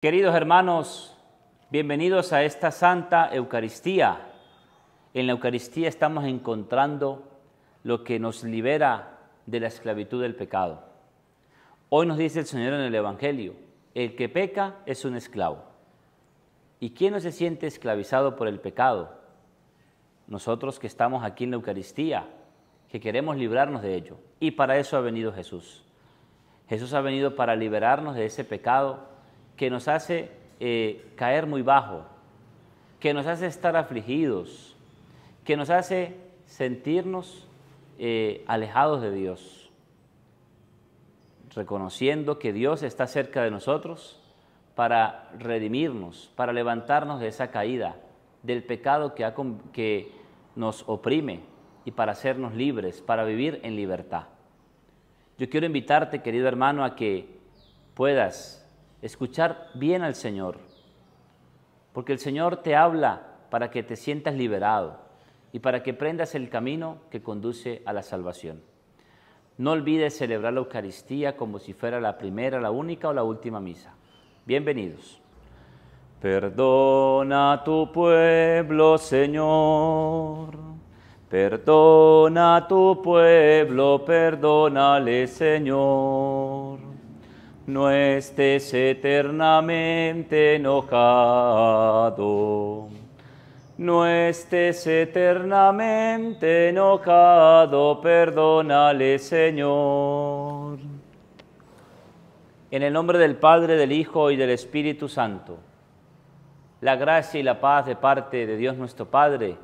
Queridos hermanos, bienvenidos a esta Santa Eucaristía. En la Eucaristía estamos encontrando lo que nos libera de la esclavitud del pecado. Hoy nos dice el Señor en el Evangelio, el que peca es un esclavo. ¿Y quién no se siente esclavizado por el pecado? Nosotros que estamos aquí en la Eucaristía, que queremos librarnos de ello. Y para eso ha venido Jesús. Jesús ha venido para liberarnos de ese pecado que nos hace eh, caer muy bajo, que nos hace estar afligidos, que nos hace sentirnos eh, alejados de Dios, reconociendo que Dios está cerca de nosotros para redimirnos, para levantarnos de esa caída, del pecado que, que nos oprime y para hacernos libres, para vivir en libertad. Yo quiero invitarte, querido hermano, a que puedas escuchar bien al Señor, porque el Señor te habla para que te sientas liberado y para que prendas el camino que conduce a la salvación. No olvides celebrar la Eucaristía como si fuera la primera, la única o la última misa. Bienvenidos. Perdona tu pueblo, Señor. Perdona a tu pueblo, perdónale, Señor no estés eternamente enojado. No estés eternamente enojado, perdónale Señor. En el nombre del Padre, del Hijo y del Espíritu Santo, la gracia y la paz de parte de Dios nuestro Padre,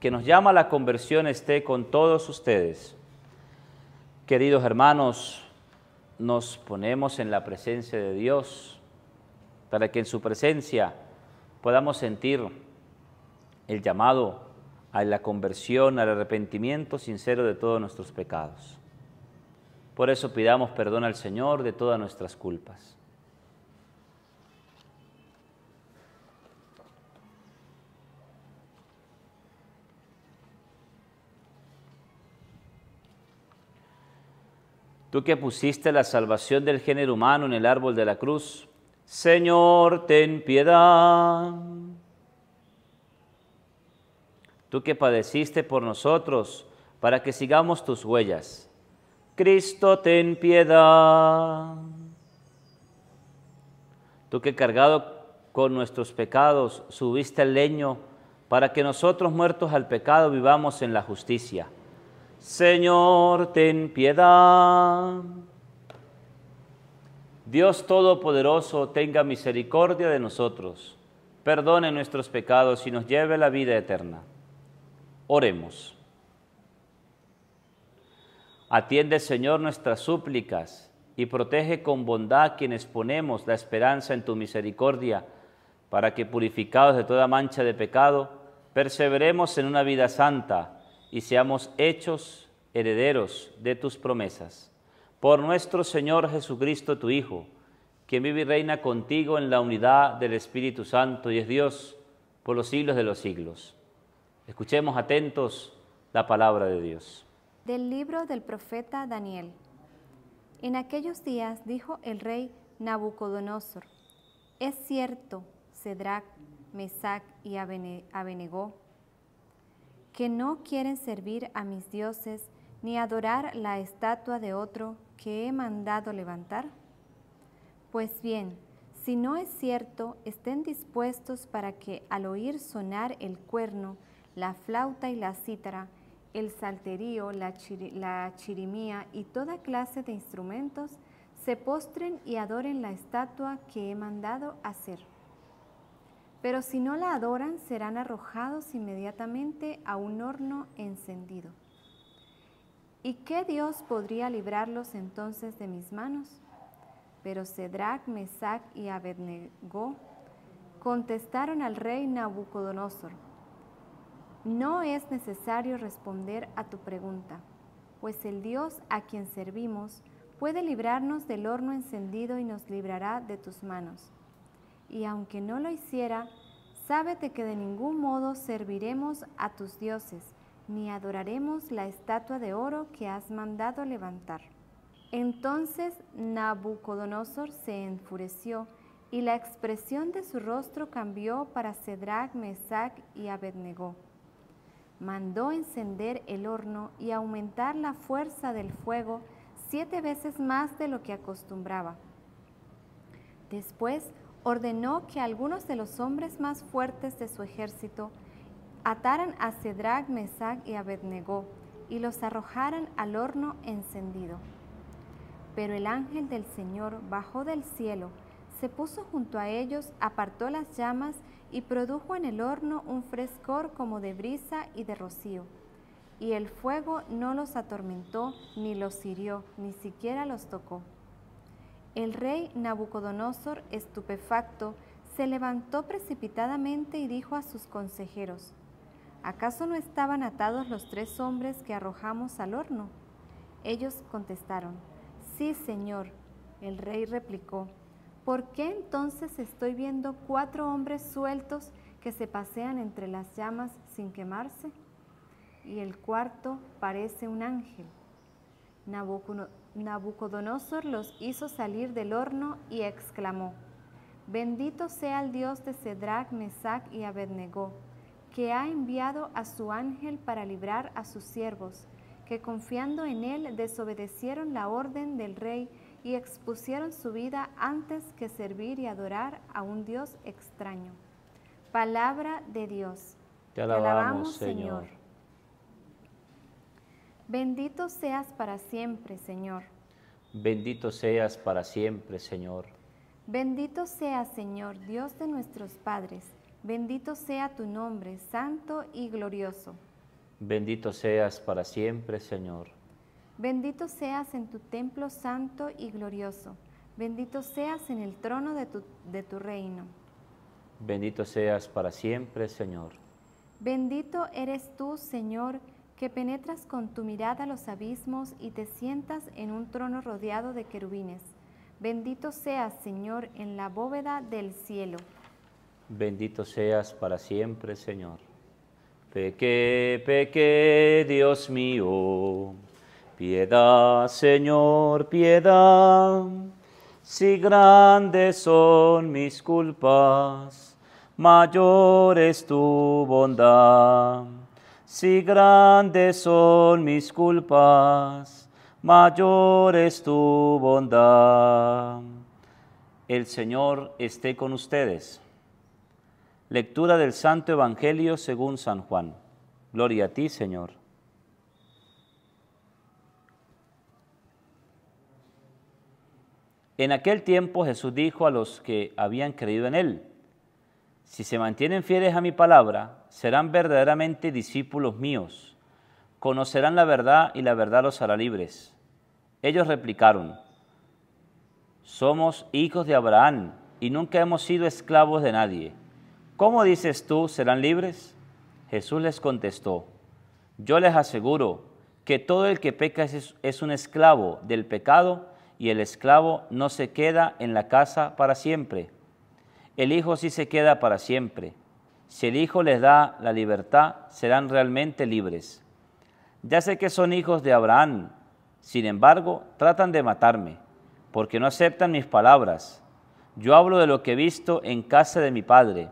que nos llama a la conversión, esté con todos ustedes. Queridos hermanos, nos ponemos en la presencia de Dios, para que en su presencia podamos sentir el llamado a la conversión, al arrepentimiento sincero de todos nuestros pecados. Por eso pidamos perdón al Señor de todas nuestras culpas. tú que pusiste la salvación del género humano en el árbol de la cruz, Señor, ten piedad. Tú que padeciste por nosotros, para que sigamos tus huellas, Cristo, ten piedad. Tú que cargado con nuestros pecados subiste al leño, para que nosotros muertos al pecado vivamos en la justicia. Señor, ten piedad. Dios Todopoderoso, tenga misericordia de nosotros, perdone nuestros pecados y nos lleve la vida eterna. Oremos. Atiende, Señor, nuestras súplicas y protege con bondad quienes ponemos la esperanza en tu misericordia, para que, purificados de toda mancha de pecado, perseveremos en una vida santa y seamos hechos herederos de tus promesas. Por nuestro Señor Jesucristo, tu Hijo, quien vive y reina contigo en la unidad del Espíritu Santo y es Dios por los siglos de los siglos. Escuchemos atentos la palabra de Dios. Del libro del profeta Daniel. En aquellos días dijo el rey Nabucodonosor, es cierto, Cedrac, Mesac y que no quieren servir a mis dioses ni adorar la estatua de otro que he mandado levantar? Pues bien, si no es cierto, estén dispuestos para que al oír sonar el cuerno, la flauta y la cítara, el salterío, la chirimía y toda clase de instrumentos, se postren y adoren la estatua que he mandado hacer. Pero si no la adoran, serán arrojados inmediatamente a un horno encendido. ¿Y qué Dios podría librarlos entonces de mis manos? Pero Cedrac, Mesac y Abednego contestaron al rey Nabucodonosor, no es necesario responder a tu pregunta, pues el Dios a quien servimos puede librarnos del horno encendido y nos librará de tus manos y aunque no lo hiciera, sábete que de ningún modo serviremos a tus dioses, ni adoraremos la estatua de oro que has mandado levantar. Entonces Nabucodonosor se enfureció, y la expresión de su rostro cambió para Cedrac, Mesac y Abednego. Mandó encender el horno y aumentar la fuerza del fuego siete veces más de lo que acostumbraba. Después ordenó que algunos de los hombres más fuertes de su ejército ataran a Cedrac, Mesag y Abednego y los arrojaran al horno encendido. Pero el ángel del Señor bajó del cielo, se puso junto a ellos, apartó las llamas y produjo en el horno un frescor como de brisa y de rocío. Y el fuego no los atormentó, ni los hirió, ni siquiera los tocó. El rey Nabucodonosor, estupefacto, se levantó precipitadamente y dijo a sus consejeros, ¿acaso no estaban atados los tres hombres que arrojamos al horno? Ellos contestaron, sí, señor. El rey replicó, ¿por qué entonces estoy viendo cuatro hombres sueltos que se pasean entre las llamas sin quemarse? Y el cuarto parece un ángel. Nabucodonosor Nabucodonosor los hizo salir del horno y exclamó, Bendito sea el Dios de Cedrac, Mesac y Abednego, que ha enviado a su ángel para librar a sus siervos, que confiando en él desobedecieron la orden del rey y expusieron su vida antes que servir y adorar a un Dios extraño. Palabra de Dios. Te alabamos, Señor. Bendito seas para siempre, Señor. Bendito seas para siempre, Señor. Bendito seas, Señor, Dios de nuestros padres. Bendito sea tu nombre, santo y glorioso. Bendito seas para siempre, Señor. Bendito seas en tu templo santo y glorioso. Bendito seas en el trono de tu, reino. Bendito seas para siempre, Señor. Bendito eres tú, Señor que penetras con tu mirada los abismos y te sientas en un trono rodeado de querubines. Bendito seas, Señor, en la bóveda del cielo. Bendito seas para siempre, Señor. Peque, peque, Dios mío. Piedad, Señor, piedad. Si grandes son mis culpas, mayor es tu bondad. Si grandes son mis culpas, mayor es tu bondad. El Señor esté con ustedes. Lectura del Santo Evangelio según San Juan. Gloria a ti, Señor. En aquel tiempo Jesús dijo a los que habían creído en Él, si se mantienen fieles a mi palabra, serán verdaderamente discípulos míos, conocerán la verdad y la verdad los hará libres. Ellos replicaron, somos hijos de Abraham y nunca hemos sido esclavos de nadie. ¿Cómo dices tú, serán libres? Jesús les contestó, yo les aseguro que todo el que peca es, es un esclavo del pecado y el esclavo no se queda en la casa para siempre. El Hijo sí se queda para siempre si el Hijo les da la libertad, serán realmente libres. Ya sé que son hijos de Abraham, sin embargo, tratan de matarme, porque no aceptan mis palabras. Yo hablo de lo que he visto en casa de mi padre.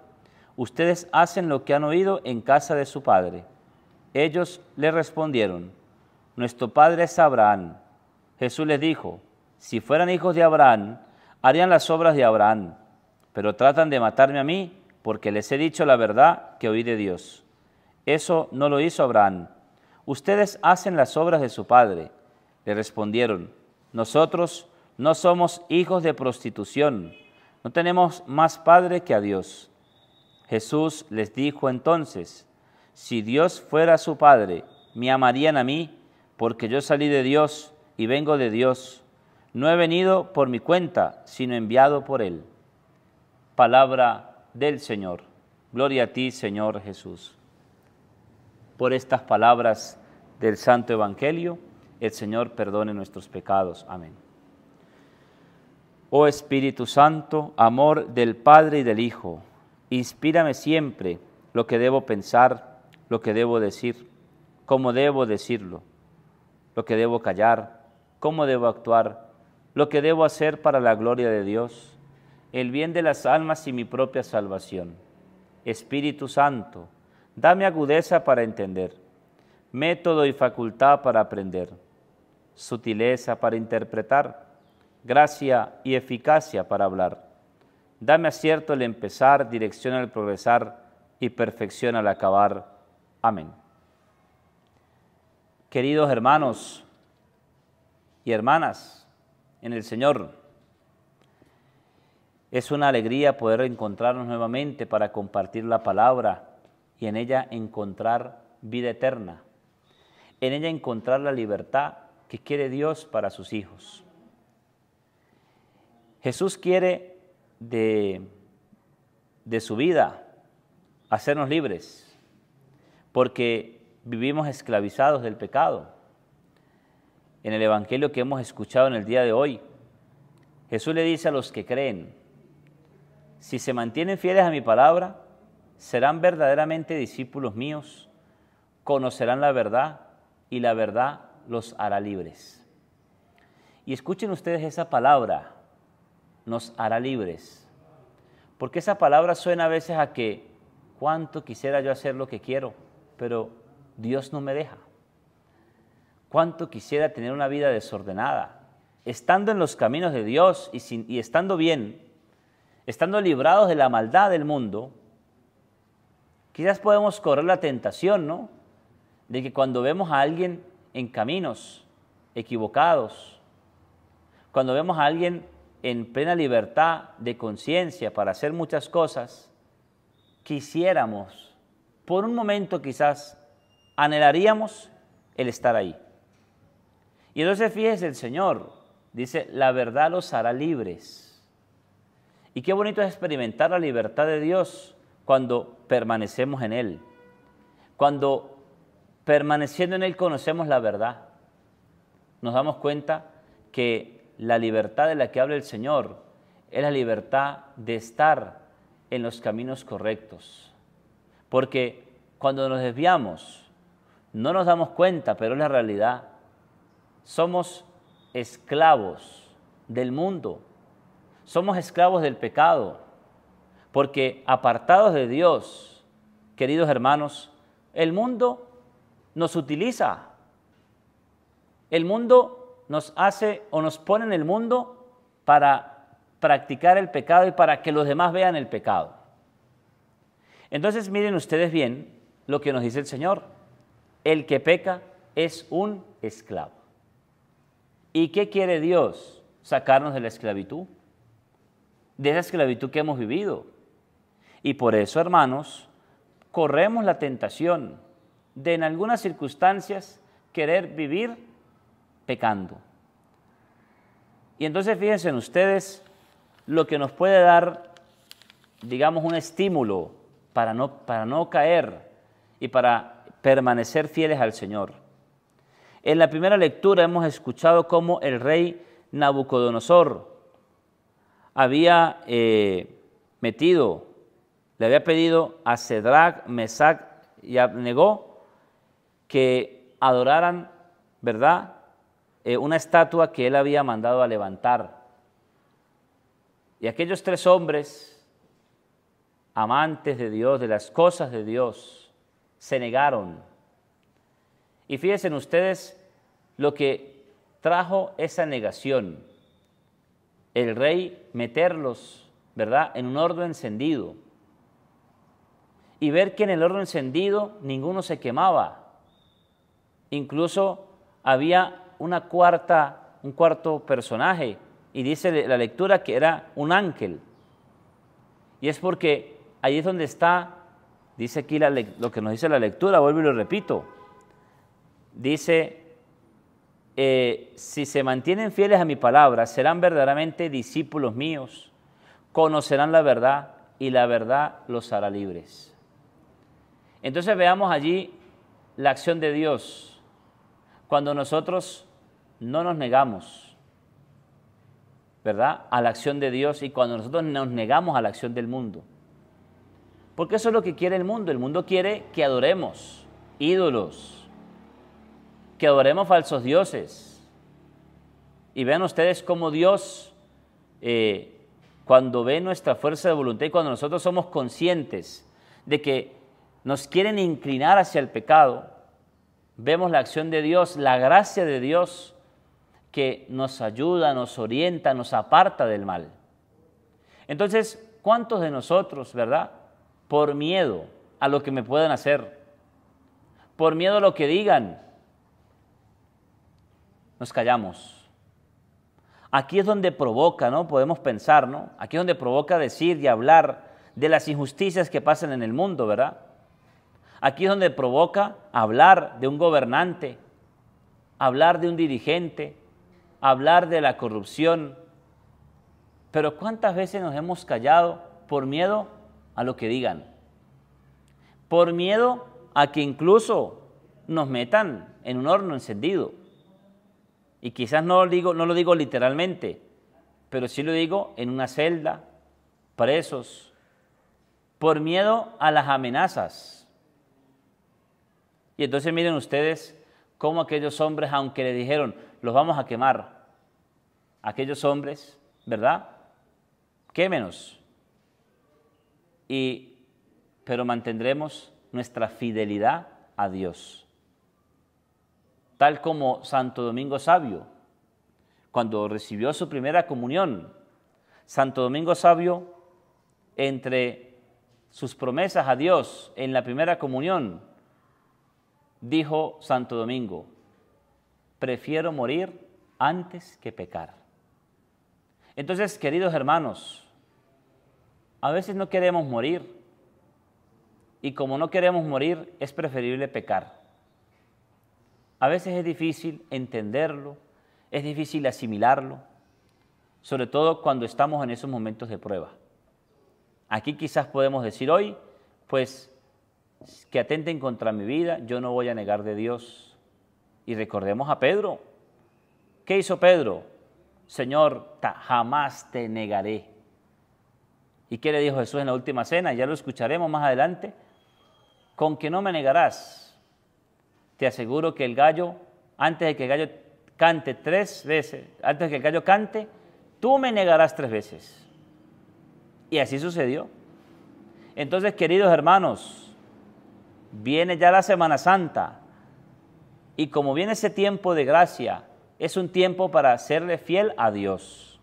Ustedes hacen lo que han oído en casa de su padre. Ellos le respondieron, Nuestro padre es Abraham. Jesús les dijo, Si fueran hijos de Abraham, harían las obras de Abraham, pero tratan de matarme a mí porque les he dicho la verdad que oí de Dios. Eso no lo hizo Abraham. Ustedes hacen las obras de su padre. Le respondieron, nosotros no somos hijos de prostitución, no tenemos más padre que a Dios. Jesús les dijo entonces, si Dios fuera su padre, me amarían a mí, porque yo salí de Dios y vengo de Dios. No he venido por mi cuenta, sino enviado por Él. Palabra del Señor. Gloria a ti, Señor Jesús. Por estas palabras del Santo Evangelio, el Señor perdone nuestros pecados. Amén. Oh Espíritu Santo, amor del Padre y del Hijo, inspírame siempre lo que debo pensar, lo que debo decir, cómo debo decirlo, lo que debo callar, cómo debo actuar, lo que debo hacer para la gloria de Dios el bien de las almas y mi propia salvación. Espíritu Santo, dame agudeza para entender, método y facultad para aprender, sutileza para interpretar, gracia y eficacia para hablar. Dame acierto al empezar, dirección al progresar y perfección al acabar. Amén. Queridos hermanos y hermanas en el Señor, es una alegría poder encontrarnos nuevamente para compartir la palabra y en ella encontrar vida eterna. En ella encontrar la libertad que quiere Dios para sus hijos. Jesús quiere de, de su vida hacernos libres, porque vivimos esclavizados del pecado. En el Evangelio que hemos escuchado en el día de hoy, Jesús le dice a los que creen, si se mantienen fieles a mi palabra, serán verdaderamente discípulos míos, conocerán la verdad y la verdad los hará libres. Y escuchen ustedes esa palabra, nos hará libres. Porque esa palabra suena a veces a que, cuánto quisiera yo hacer lo que quiero, pero Dios no me deja. Cuánto quisiera tener una vida desordenada. Estando en los caminos de Dios y, y estando bien, estando librados de la maldad del mundo, quizás podemos correr la tentación, ¿no? De que cuando vemos a alguien en caminos equivocados, cuando vemos a alguien en plena libertad de conciencia para hacer muchas cosas, quisiéramos, por un momento quizás, anhelaríamos el estar ahí. Y entonces fíjese el Señor, dice, la verdad los hará libres. Y qué bonito es experimentar la libertad de Dios cuando permanecemos en Él. Cuando permaneciendo en Él conocemos la verdad. Nos damos cuenta que la libertad de la que habla el Señor es la libertad de estar en los caminos correctos. Porque cuando nos desviamos, no nos damos cuenta, pero es la realidad. Somos esclavos del mundo, somos esclavos del pecado, porque apartados de Dios, queridos hermanos, el mundo nos utiliza, el mundo nos hace o nos pone en el mundo para practicar el pecado y para que los demás vean el pecado. Entonces miren ustedes bien lo que nos dice el Señor. El que peca es un esclavo. ¿Y qué quiere Dios? Sacarnos de la esclavitud de esa esclavitud que hemos vivido. Y por eso, hermanos, corremos la tentación de en algunas circunstancias querer vivir pecando. Y entonces fíjense ustedes lo que nos puede dar, digamos, un estímulo para no, para no caer y para permanecer fieles al Señor. En la primera lectura hemos escuchado cómo el rey Nabucodonosor había eh, metido, le había pedido a Cedrac, Mesac y Abnegó que adoraran, ¿verdad?, eh, una estatua que él había mandado a levantar. Y aquellos tres hombres, amantes de Dios, de las cosas de Dios, se negaron. Y fíjense ustedes lo que trajo esa negación el rey meterlos, ¿verdad?, en un horno encendido. Y ver que en el horno encendido ninguno se quemaba. Incluso había una cuarta, un cuarto personaje, y dice la lectura que era un ángel. Y es porque ahí es donde está, dice aquí lo que nos dice la lectura, vuelvo y lo repito. Dice eh, si se mantienen fieles a mi palabra, serán verdaderamente discípulos míos, conocerán la verdad y la verdad los hará libres. Entonces veamos allí la acción de Dios cuando nosotros no nos negamos, ¿verdad? A la acción de Dios y cuando nosotros nos negamos a la acción del mundo. Porque eso es lo que quiere el mundo. El mundo quiere que adoremos ídolos, que adoremos falsos dioses. Y vean ustedes cómo Dios, eh, cuando ve nuestra fuerza de voluntad y cuando nosotros somos conscientes de que nos quieren inclinar hacia el pecado, vemos la acción de Dios, la gracia de Dios que nos ayuda, nos orienta, nos aparta del mal. Entonces, ¿cuántos de nosotros, verdad? Por miedo a lo que me puedan hacer, por miedo a lo que digan, nos callamos. Aquí es donde provoca, ¿no? Podemos pensar, ¿no? Aquí es donde provoca decir y hablar de las injusticias que pasan en el mundo, ¿verdad? Aquí es donde provoca hablar de un gobernante, hablar de un dirigente, hablar de la corrupción. Pero ¿cuántas veces nos hemos callado por miedo a lo que digan? Por miedo a que incluso nos metan en un horno encendido. Y quizás no lo digo, no lo digo literalmente, pero sí lo digo en una celda, presos, por miedo a las amenazas. Y entonces miren ustedes cómo aquellos hombres, aunque le dijeron, los vamos a quemar, aquellos hombres, ¿verdad? Quémenos. Y, pero mantendremos nuestra fidelidad a Dios tal como Santo Domingo Sabio, cuando recibió su primera comunión. Santo Domingo Sabio, entre sus promesas a Dios en la primera comunión, dijo Santo Domingo, prefiero morir antes que pecar. Entonces, queridos hermanos, a veces no queremos morir y como no queremos morir es preferible pecar. A veces es difícil entenderlo, es difícil asimilarlo, sobre todo cuando estamos en esos momentos de prueba. Aquí quizás podemos decir hoy, pues que atenten contra mi vida, yo no voy a negar de Dios. Y recordemos a Pedro. ¿Qué hizo Pedro? Señor, jamás te negaré. ¿Y qué le dijo Jesús en la última cena? Ya lo escucharemos más adelante. Con que no me negarás, te aseguro que el gallo, antes de que el gallo cante tres veces, antes de que el gallo cante, tú me negarás tres veces. Y así sucedió. Entonces, queridos hermanos, viene ya la Semana Santa. Y como viene ese tiempo de gracia, es un tiempo para serle fiel a Dios.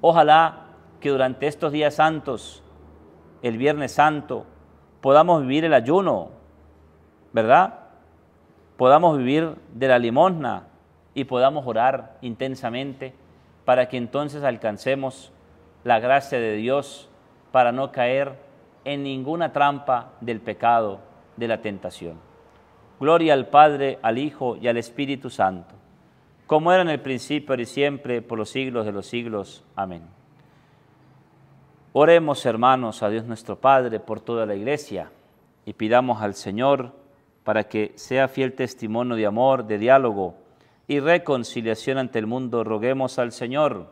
Ojalá que durante estos días santos, el Viernes Santo, podamos vivir el ayuno, ¿verdad? podamos vivir de la limosna y podamos orar intensamente para que entonces alcancemos la gracia de Dios para no caer en ninguna trampa del pecado, de la tentación. Gloria al Padre, al Hijo y al Espíritu Santo, como era en el principio y siempre, por los siglos de los siglos. Amén. Oremos, hermanos, a Dios nuestro Padre por toda la iglesia y pidamos al Señor para que sea fiel testimonio de amor, de diálogo y reconciliación ante el mundo, roguemos al Señor.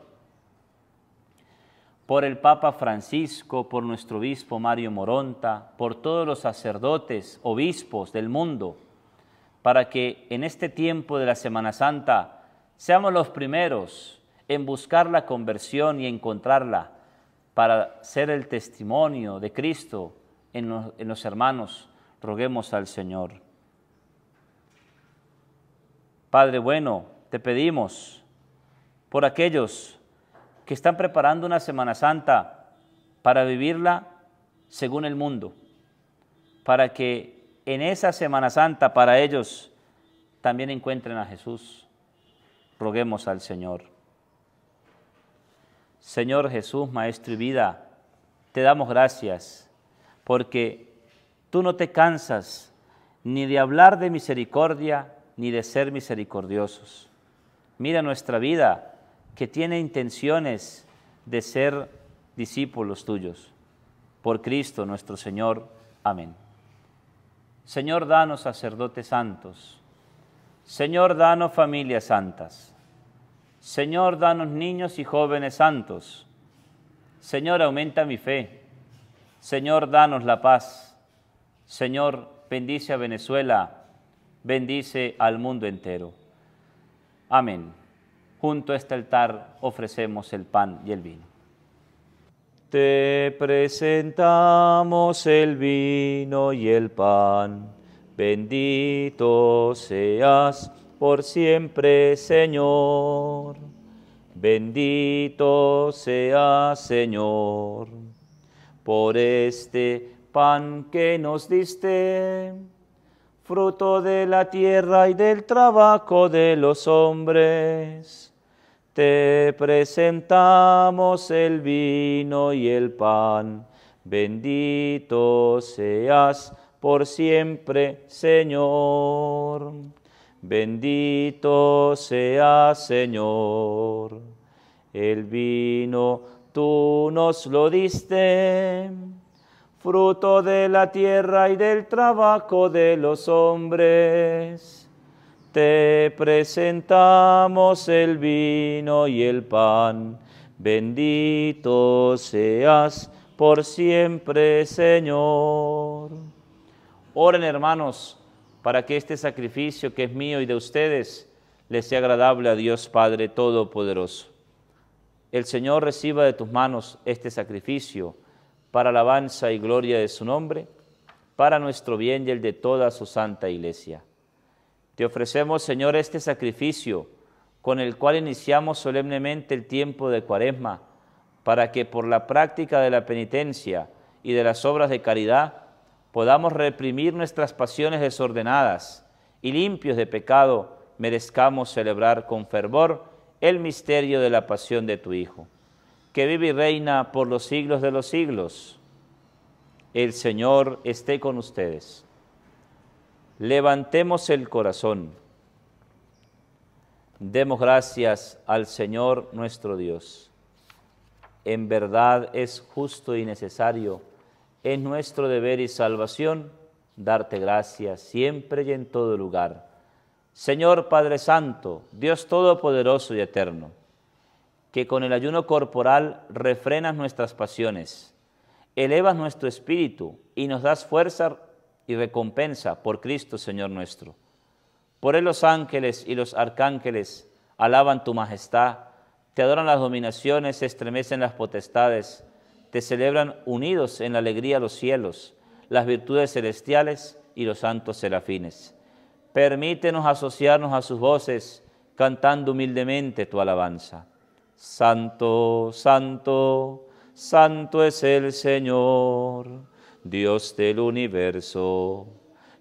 Por el Papa Francisco, por nuestro obispo Mario Moronta, por todos los sacerdotes, obispos del mundo, para que en este tiempo de la Semana Santa seamos los primeros en buscar la conversión y encontrarla para ser el testimonio de Cristo en los, en los hermanos. Roguemos al Señor. Padre bueno, te pedimos por aquellos que están preparando una Semana Santa para vivirla según el mundo, para que en esa Semana Santa para ellos también encuentren a Jesús. Roguemos al Señor. Señor Jesús, Maestro y vida, te damos gracias porque tú no te cansas ni de hablar de misericordia, ni de ser misericordiosos. Mira nuestra vida que tiene intenciones de ser discípulos tuyos. Por Cristo nuestro Señor. Amén. Señor, danos sacerdotes santos. Señor, danos familias santas. Señor, danos niños y jóvenes santos. Señor, aumenta mi fe. Señor, danos la paz. Señor, bendice a Venezuela bendice al mundo entero. Amén. Junto a este altar ofrecemos el pan y el vino. Te presentamos el vino y el pan. Bendito seas por siempre, Señor. Bendito seas, Señor, por este pan que nos diste fruto de la tierra y del trabajo de los hombres. Te presentamos el vino y el pan. Bendito seas por siempre, Señor. Bendito seas, Señor. El vino tú nos lo diste fruto de la tierra y del trabajo de los hombres. Te presentamos el vino y el pan. Bendito seas por siempre, Señor. Oren, hermanos, para que este sacrificio que es mío y de ustedes le sea agradable a Dios Padre Todopoderoso. El Señor reciba de tus manos este sacrificio para alabanza y gloria de su nombre, para nuestro bien y el de toda su santa iglesia. Te ofrecemos, Señor, este sacrificio con el cual iniciamos solemnemente el tiempo de Cuaresma, para que por la práctica de la penitencia y de las obras de caridad podamos reprimir nuestras pasiones desordenadas y limpios de pecado merezcamos celebrar con fervor el misterio de la pasión de tu Hijo que vive y reina por los siglos de los siglos. El Señor esté con ustedes. Levantemos el corazón. Demos gracias al Señor nuestro Dios. En verdad es justo y necesario, es nuestro deber y salvación darte gracias siempre y en todo lugar. Señor Padre Santo, Dios Todopoderoso y Eterno que con el ayuno corporal refrenas nuestras pasiones, elevas nuestro espíritu y nos das fuerza y recompensa por Cristo Señor nuestro. Por él los ángeles y los arcángeles alaban tu majestad, te adoran las dominaciones, estremecen las potestades, te celebran unidos en la alegría los cielos, las virtudes celestiales y los santos serafines. Permítenos asociarnos a sus voces, cantando humildemente tu alabanza. Santo, santo, santo es el Señor, Dios del universo.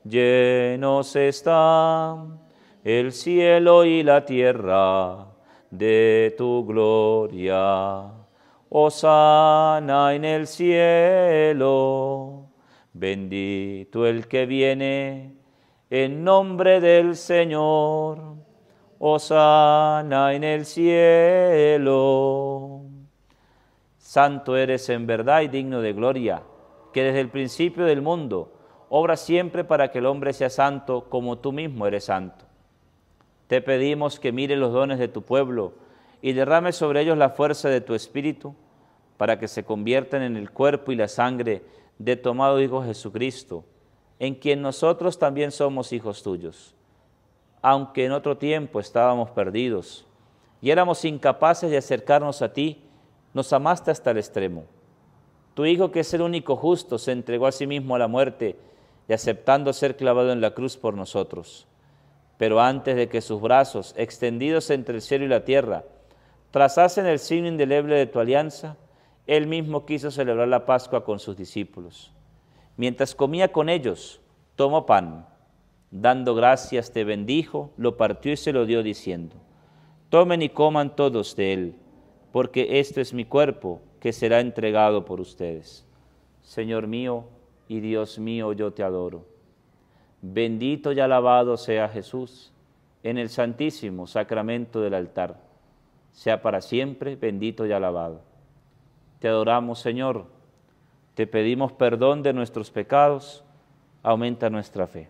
Llenos está el cielo y la tierra de tu gloria. Osana en el cielo, bendito el que viene en nombre del Señor Sana en el cielo. Santo eres en verdad y digno de gloria, que desde el principio del mundo obra siempre para que el hombre sea santo como tú mismo eres santo. Te pedimos que mire los dones de tu pueblo y derrame sobre ellos la fuerza de tu espíritu para que se conviertan en el cuerpo y la sangre de tu amado Hijo Jesucristo, en quien nosotros también somos hijos tuyos aunque en otro tiempo estábamos perdidos y éramos incapaces de acercarnos a ti, nos amaste hasta el extremo. Tu Hijo, que es el único justo, se entregó a sí mismo a la muerte y aceptando ser clavado en la cruz por nosotros. Pero antes de que sus brazos, extendidos entre el cielo y la tierra, trazasen el signo indeleble de tu alianza, él mismo quiso celebrar la Pascua con sus discípulos. Mientras comía con ellos, tomó pan dando gracias te bendijo, lo partió y se lo dio diciendo, tomen y coman todos de él, porque este es mi cuerpo que será entregado por ustedes. Señor mío y Dios mío, yo te adoro. Bendito y alabado sea Jesús en el santísimo sacramento del altar. Sea para siempre bendito y alabado. Te adoramos, Señor. Te pedimos perdón de nuestros pecados. Aumenta nuestra fe.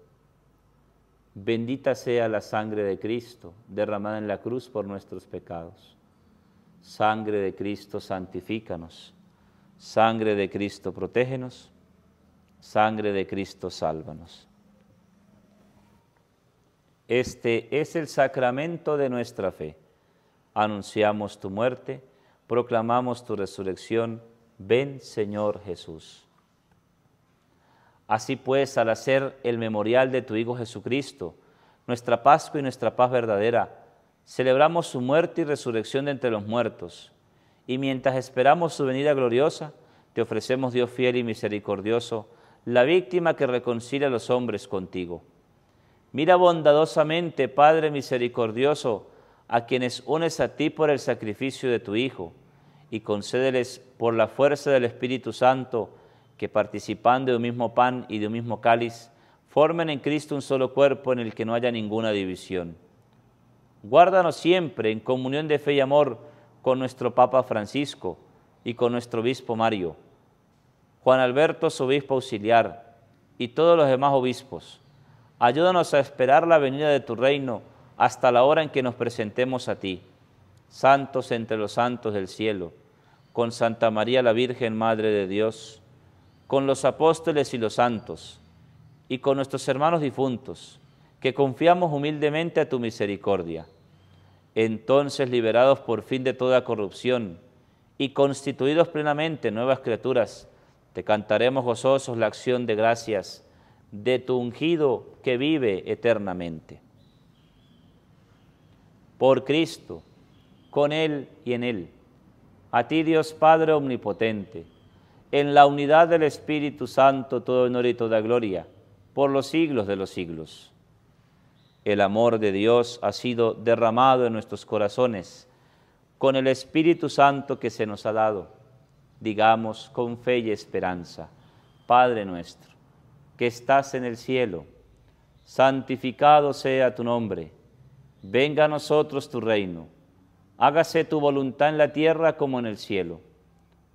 Bendita sea la sangre de Cristo, derramada en la cruz por nuestros pecados. Sangre de Cristo, santifícanos. Sangre de Cristo, protégenos. Sangre de Cristo, sálvanos. Este es el sacramento de nuestra fe. Anunciamos tu muerte, proclamamos tu resurrección. Ven, Señor Jesús. Así pues, al hacer el memorial de tu Hijo Jesucristo, nuestra Pascua y nuestra paz verdadera, celebramos su muerte y resurrección de entre los muertos. Y mientras esperamos su venida gloriosa, te ofrecemos, Dios fiel y misericordioso, la víctima que reconcilia a los hombres contigo. Mira bondadosamente, Padre misericordioso, a quienes unes a ti por el sacrificio de tu Hijo, y concédeles por la fuerza del Espíritu Santo, que participando de un mismo pan y de un mismo cáliz, formen en Cristo un solo cuerpo en el que no haya ninguna división. Guárdanos siempre en comunión de fe y amor con nuestro Papa Francisco y con nuestro Obispo Mario, Juan Alberto, su Obispo Auxiliar, y todos los demás obispos. Ayúdanos a esperar la venida de tu reino hasta la hora en que nos presentemos a ti, santos entre los santos del cielo, con Santa María la Virgen, Madre de Dios, con los apóstoles y los santos, y con nuestros hermanos difuntos, que confiamos humildemente a tu misericordia. Entonces, liberados por fin de toda corrupción y constituidos plenamente nuevas criaturas, te cantaremos gozosos la acción de gracias de tu ungido que vive eternamente. Por Cristo, con Él y en Él, a ti Dios Padre Omnipotente, en la unidad del Espíritu Santo, todo honor y toda gloria, por los siglos de los siglos. El amor de Dios ha sido derramado en nuestros corazones con el Espíritu Santo que se nos ha dado. Digamos con fe y esperanza, Padre nuestro, que estás en el cielo, santificado sea tu nombre, venga a nosotros tu reino, hágase tu voluntad en la tierra como en el cielo.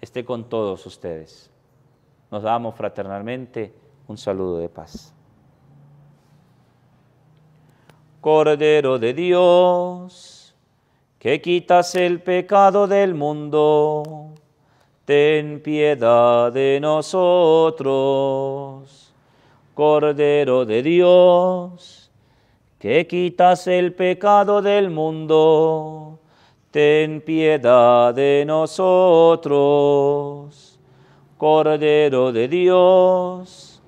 esté con todos ustedes. Nos damos fraternalmente un saludo de paz. Cordero de Dios, que quitas el pecado del mundo, ten piedad de nosotros. Cordero de Dios, que quitas el pecado del mundo, ten piedad de nosotros. Cordero de Dios,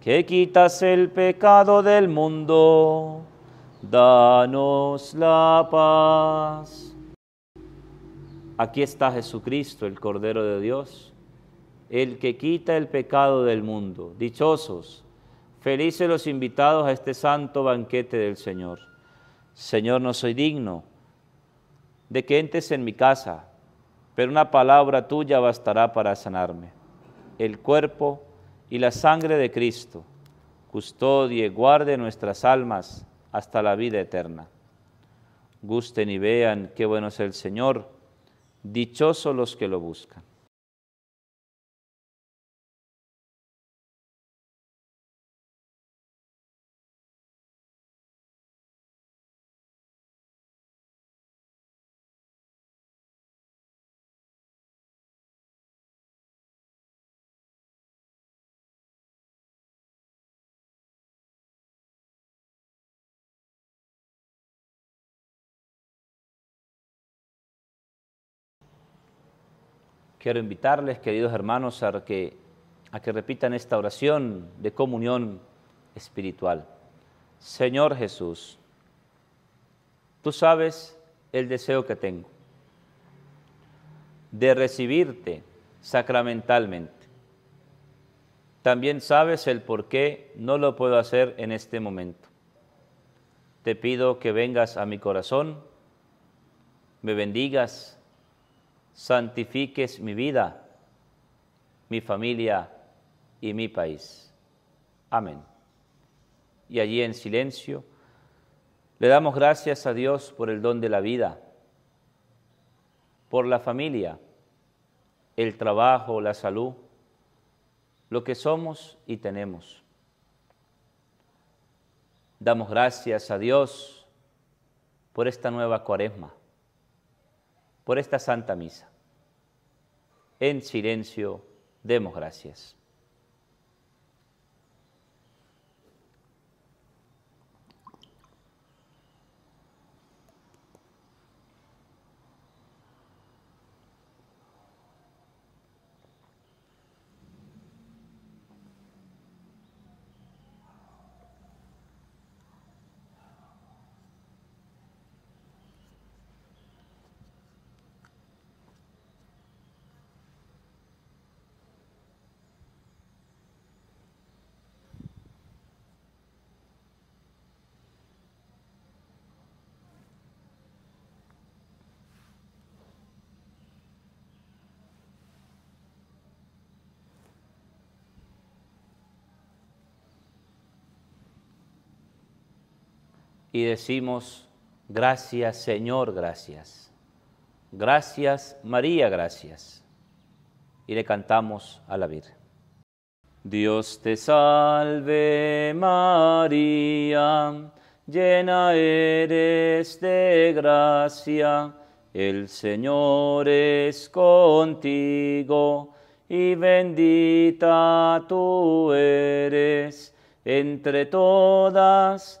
que quitas el pecado del mundo, danos la paz. Aquí está Jesucristo, el Cordero de Dios, el que quita el pecado del mundo. Dichosos, felices los invitados a este santo banquete del Señor. Señor, no soy digno de que entres en mi casa, pero una palabra tuya bastará para sanarme. El cuerpo y la sangre de Cristo custodie, guarde nuestras almas hasta la vida eterna. Gusten y vean qué bueno es el Señor, dichosos los que lo buscan. Quiero invitarles, queridos hermanos, a que, a que repitan esta oración de comunión espiritual. Señor Jesús, tú sabes el deseo que tengo de recibirte sacramentalmente. También sabes el por qué no lo puedo hacer en este momento. Te pido que vengas a mi corazón, me bendigas, santifiques mi vida, mi familia y mi país. Amén. Y allí en silencio le damos gracias a Dios por el don de la vida, por la familia, el trabajo, la salud, lo que somos y tenemos. Damos gracias a Dios por esta nueva cuaresma por esta Santa Misa. En silencio, demos gracias. y decimos, gracias Señor, gracias. Gracias María, gracias. Y le cantamos a la Virgen. Dios te salve María, llena eres de gracia, el Señor es contigo y bendita tú eres entre todas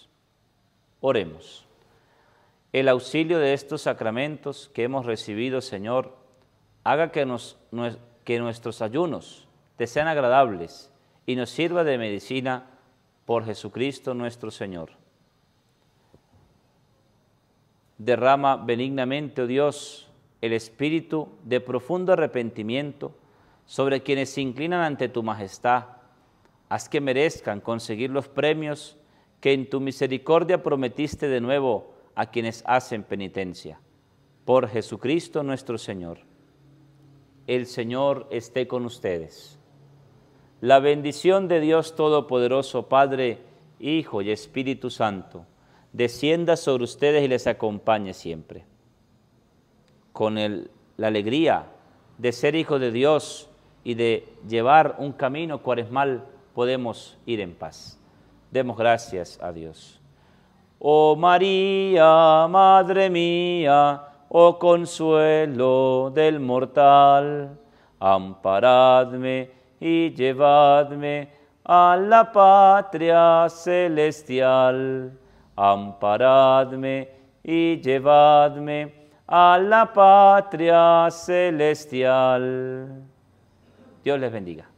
Oremos. El auxilio de estos sacramentos que hemos recibido, Señor, haga que, nuestros ayunos te sean agradables y nos sirva de medicina por Jesucristo nuestro Señor. Derrama benignamente, oh Dios, el espíritu de profundo arrepentimiento sobre quienes se inclinan ante tu majestad. Haz que merezcan conseguir los premios que en tu misericordia prometiste de nuevo a quienes hacen penitencia. Por Jesucristo nuestro Señor. El Señor esté con ustedes. La bendición de Dios Todopoderoso, Padre, Hijo y Espíritu Santo, descienda sobre ustedes y les acompañe siempre. Con la alegría de ser hijo de Dios y de llevar un camino cuaresmal, podemos ir en paz. Demos gracias a Dios. Oh María, Madre mía, oh consuelo del mortal, amparadme y llevadme a la patria celestial. Amparadme y llevadme a la patria celestial. Dios les bendiga.